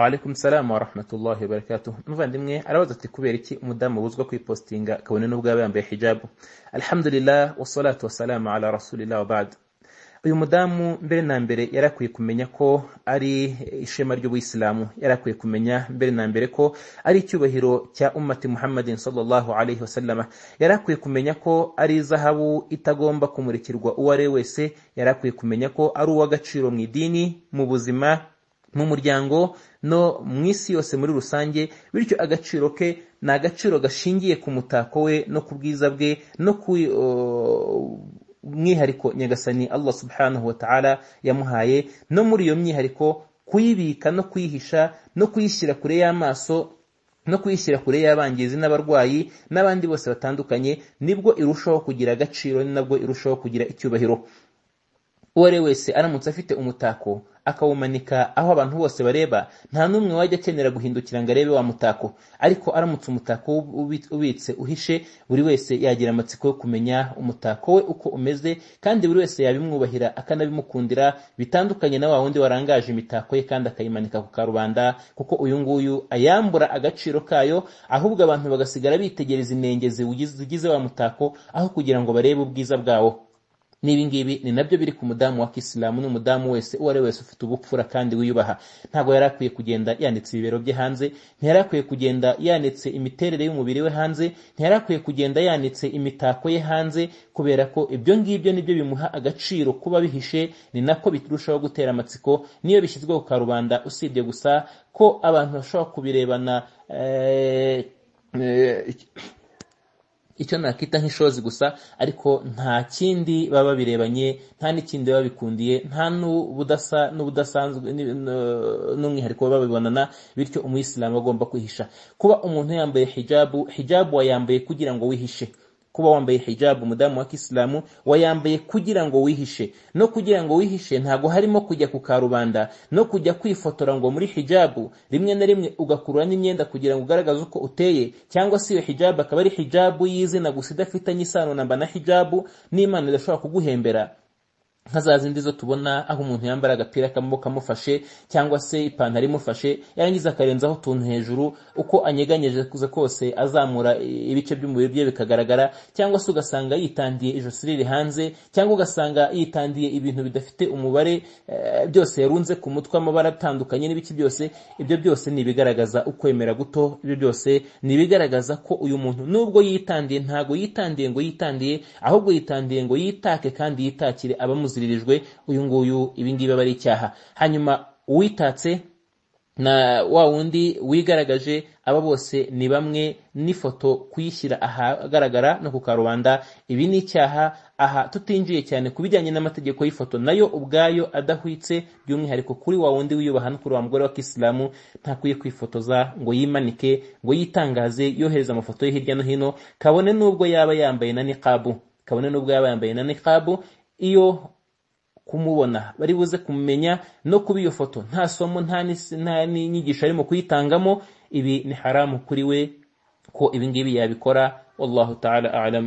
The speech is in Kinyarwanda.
Waalaikum salam wa rahmatullahi wa barakatuh. Muvandimwe arabaza ati kubera iki umudamu buzwa kwipostinga kabone nubwo yaba yambaye hijabu? Alhamdulillah wassalatu wassalamu ala rasulillah wa ba'd. Uyu mudamu mbere na mbere yarakwiye kumenya ko ari ishema ry'Ubuyisilamu, yarakwiye kumenya mbere na mbere ko ari icyubahiro cya ummati Muhammadin sallallahu alayhi wasallam, yarakwiye kumenya ko ari zahabu itagomba kumurikirwa uwo ari wese, yarakwiye kumenya ko ari uw'agaciro mu idini, mu buzima mu muryango no mu isi yose muri rusange bityo agaciro ke ni agaciro gashingiye ku mutako we no ku bwiza bwe no ku mwihariko nyagasani allah subhanahu wa ta'ala yamuhaye no muri iyo myihariko kuyibika no kuyihisha no kuyishyira kure y'amaso no kuyishyira kure y'abangizi n'abarwayi n'abandi bose batandukanye nibwo irushaho kugira agaciro ni nabwo irushaho kugira icyubahiro uwo ari we wese aramutse afite umutako akawumanika aho abantu bose bareba nta n'umwe wajya akenera guhindukira ngo arebe wa mutako ariko aramutse umutako ubitse uhishe buri wese yagira amatsiko yo kumenya umutako we uko umeze kandi buri wese yabimwubahira akanabimukundira bitandukanye na wa wundi warangaje imitako ye kandi akayimanika ku karubanda kuko uyu nguyu ayambura agaciro kayo ahubwo abantu bagasigara bitegereza inenge ziwugize wa mutako aho kugira ngo barebe ubwiza bwawo n'ibi ngibi ni nabyo biri ku mudamu wa kisilamu n'umudamu wese uwo ari wese ufite ubupfura kandi wiyubaha ntabwo yari akwiye kugenda yanditse ibibero bye hanze ntiyari akwiye kugenda yanitse imiterere y'umubiri we hanze ntiyari akwiye kugenda yanditse imitako ye hanze kubera ko ibyo ngibyo nibyo bimuha agaciro kuba bihishe ni nako biturushaho gutera amatsiko niyo bishyizwe ku karubanda usibye gusa ko abantu bashobora kubirebana eh, eh, icyo nakita nk'ishozi gusa ariko nta kindi baba birebanye nta n'ikindi baba bikundiye nta n'ubudasa n'ubudasanzwe n'umwihariko baba babibonana bityo umuyisilamu agomba kwihisha kuba umuntu yambaye hijabu hijabu wayambaye kugira ngo wihishe kuba wambaye hijabu umudamu wa kisilamu wayambaye kugira ngo wihishe no kugira ngo wihishe ntago harimo kujya ku karubanda no kujya kwifotora ngo muri hijabu rimwe na rimwe ugakurura n'imyenda kugira ngo ugaragaze uko uteye cyangwa se iyo hijabu akaba ari hijabu y'izina gusa idafitanye isano namba na hijabu n'imana idashobora kuguhembera nka za zindi zo tubona aho umuntu yambara agapira k'amaboko kamufashe cyangwa se ipantaro imufashe yarangiza akarenzaho utuntu hejuru uko anyeganyeje kose azamura ibice by'umubiri bye bikagaragara cyangwa se ugasanga yitandiye ijosi riri hanze cyangwa ugasanga yitandiye ibintu bidafite umubare eh, byose yarunze ku mutwe w'amabara atandukanye n'ibiki byose ibyo byose ni ibigaragaza ukwemera guto ibyo byose ni ibigaragaza ko uyu muntu nubwo yitandiye ntago yitandiye ngo yitandiye ahubwo yitandiye ngo yitake kandi yitakire abamuzi yasezererejwe uyu nguyu ibi ngibi aba ari icyaha hanyuma uwitatse na wa wundi wigaragaje aba bose ni bamwe n'ifoto kuyishyira ahagaragara no ku karubanda ibi ni icyaha aha tutinjiye cyane ku bijyanye n'amategeko y'ifoto nayo ubwayo adahwitse by'umwihariko kuri wa wundi wiyubaha no kuri wa mugore wa kisilamu ntakwiye kwifotoza ngo yimanike ngo yitangaze yohereza amafoto ye hirya no hino kabone n'ubwo yaba yambaye na niqabu kabone n'ubwo yaba yambaye na niqabu iyo kumubona bari buze kumenya no kuba iyo foto nta somo nta n'inyigisho arimo kuyitangamo ibi ni haramu kuri we ko ibingibi yabikora wallahu ta'ala alam